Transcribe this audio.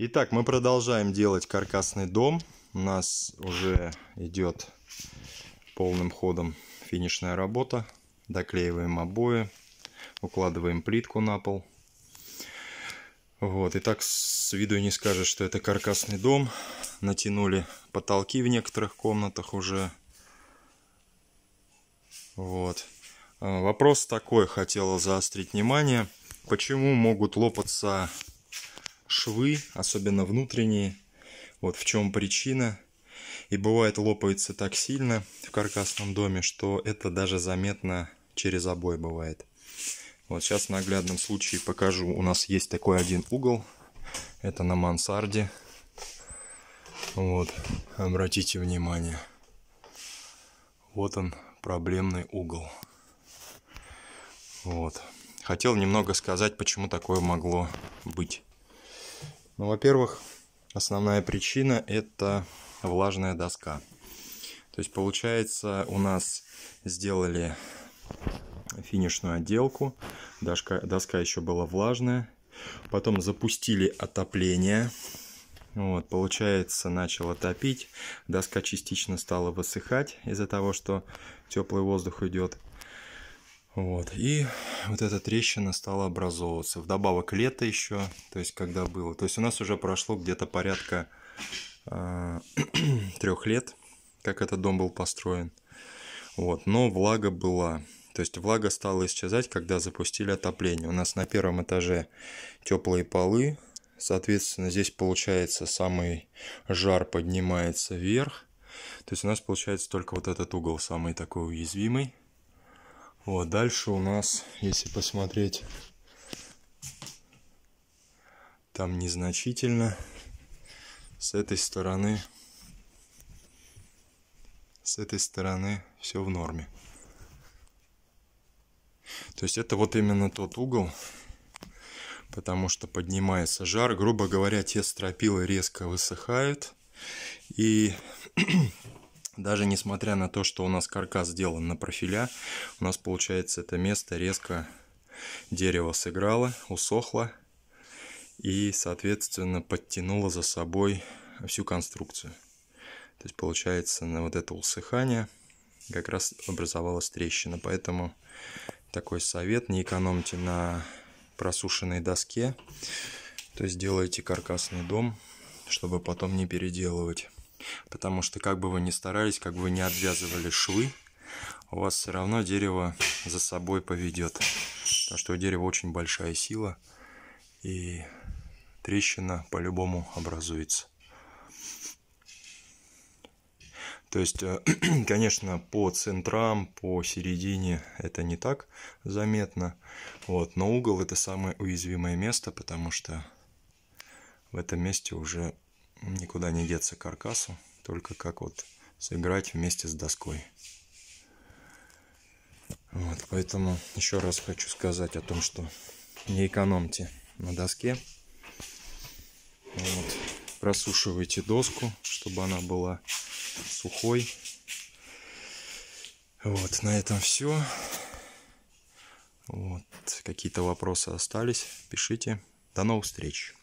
Итак, мы продолжаем делать каркасный дом. У нас уже идет полным ходом финишная работа. Доклеиваем обои, укладываем плитку на пол. Вот, и так с виду не скажешь, что это каркасный дом. Натянули потолки в некоторых комнатах уже. Вот. А, вопрос такой, хотела заострить внимание. Почему могут лопаться швы, особенно внутренние. Вот в чем причина. И бывает лопается так сильно в каркасном доме, что это даже заметно через обои бывает. Вот сейчас в наглядном случае покажу. У нас есть такой один угол. Это на мансарде. Вот, обратите внимание. Вот он, проблемный угол. Вот. Хотел немного сказать, почему такое могло быть. Ну, во-первых, основная причина это влажная доска. То есть получается у нас сделали финишную отделку, доска, доска еще была влажная, потом запустили отопление, вот, получается, начало топить, доска частично стала высыхать из-за того, что теплый воздух идет. Вот. И вот эта трещина стала образовываться. Вдобавок лето еще, то есть когда было. То есть у нас уже прошло где-то порядка э, а, трех лет, как этот дом был построен. Вот. Но влага была. То есть влага стала исчезать, когда запустили отопление. У нас на первом этаже теплые полы. Соответственно, здесь получается самый жар поднимается вверх. То есть у нас получается только вот этот угол самый такой уязвимый. Вот, дальше у нас, если посмотреть, там незначительно. С этой стороны, с этой стороны все в норме. То есть это вот именно тот угол, потому что поднимается жар. Грубо говоря, те стропилы резко высыхают. И даже несмотря на то, что у нас каркас сделан на профиля, у нас получается это место резко дерево сыграло, усохло и, соответственно, подтянуло за собой всю конструкцию. То есть получается на вот это усыхание как раз образовалась трещина. Поэтому такой совет, не экономьте на просушенной доске. То есть делайте каркасный дом, чтобы потом не переделывать. Потому что как бы вы ни старались, как бы вы ни обвязывали швы, у вас все равно дерево за собой поведет. Потому что у дерева очень большая сила, и трещина по-любому образуется. То есть, э, конечно, по центрам, по середине это не так заметно. Вот, но угол это самое уязвимое место, потому что в этом месте уже никуда не деться каркасу, только как вот сыграть вместе с доской. Вот, поэтому еще раз хочу сказать о том, что не экономьте на доске. Вот, просушивайте доску, чтобы она была сухой. Вот, на этом все. Вот, какие-то вопросы остались, пишите. До новых встреч!